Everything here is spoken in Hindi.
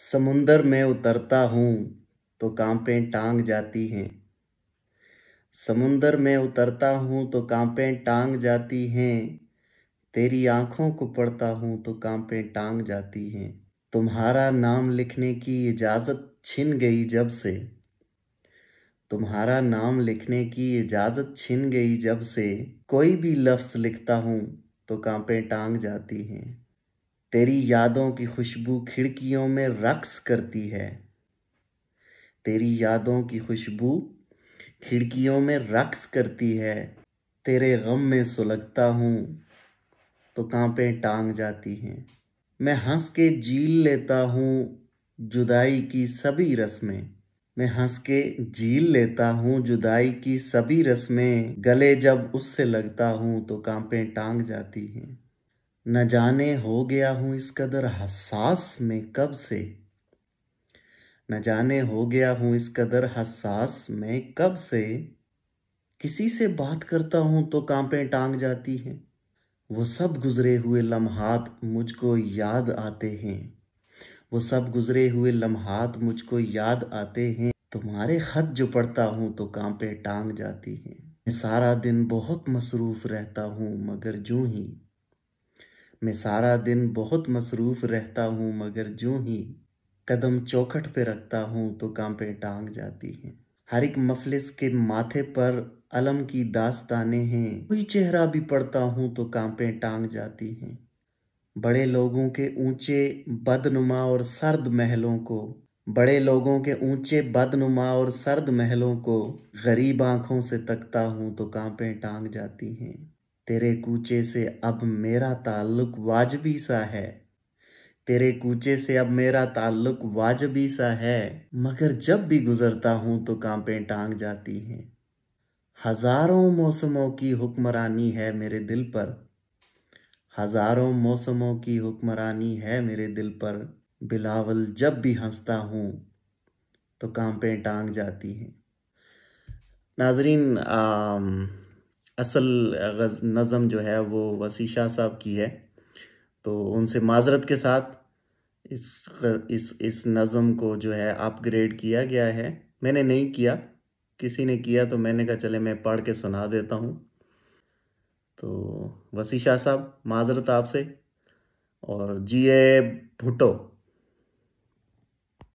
समुंदर में उतरता हूँ तो कांपें टांग जाती हैं समुंदर में उतरता हूँ तो कांपें टांग जाती हैं तेरी आँखों को पढ़ता हूँ तो कांपें टांग जाती हैं तुम्हारा नाम लिखने की इजाज़त छिन गई जब से तुम्हारा नाम लिखने की इजाज़त छिन गई जब से कोई भी लफ्ज़ लिखता हूँ तो कांपें टांग जाती हैं तेरी यादों की खुशबू खिड़कियों में रक्स करती है तेरी यादों की खुशबू खिड़कियों में रक्स करती है तेरे गम में सुलगता हूँ तो कांपें टांग जाती हैं मैं हंस के झील लेता हूँ जुदाई की सभी रस्में मैं हंस के झील लेता हूँ जुदाई की सभी रस्में गले जब उससे लगता हूँ तो कांपें टांग जाती हैं न जाने हो गया हूँ इस कदर हसास में कब से न जाने हो गया हूँ इस कदर हसास में कब से किसी से बात करता हूँ तो कांपें टांग जाती हैं वो सब गुज़रे हुए लम्हात मुझको याद आते हैं वो सब गुज़रे हुए लम्हात मुझको याद आते हैं तुम्हारे ख़त जो पढ़ता हूँ तो कांपें टांग जाती हैं मैं सारा दिन बहुत मसरूफ़ रहता हूँ मगर जो ही मैं सारा दिन बहुत मसरूफ़ रहता हूँ मगर जो ही कदम चौखट पे रखता हूँ तो कांपें टांग जाती हैं हर एक मफलिस के माथे पर अलम की दास्तानें हैं कोई चेहरा भी पढ़ता हूँ तो कांपें टांग जाती हैं बड़े लोगों के ऊंचे बदनुमा और सर्द महलों को बड़े लोगों के ऊंचे बदनुमा और सर्द महलों को गरीब आंखों से तकता हूँ तो कांपें टांग जाती हैं तेरे कूचे से अब मेरा ताल्लुक वाजबी सा है तेरे कूचे से अब मेरा ताल्लुक वाजबी सा है मगर जब भी गुजरता हूं तो कांपें टांग जाती हैं हजारों मौसमों की हुक्मरानी है मेरे दिल पर हजारों मौसमों की हुक्मरानी है मेरे दिल पर बिलावल जब भी हंसता हूं तो कांपें टांग जाती हैं नाजरीन आ, असल नज़म जो है वो वसी शाह साहब की है तो उनसे माजरत के साथ इस इस इस नज़म को जो है अपग्रेड किया गया है मैंने नहीं किया किसी ने किया तो मैंने कहा चले मैं पढ़ के सुना देता हूँ तो वसी शाह साहब माजरत आपसे और जी ए भुटो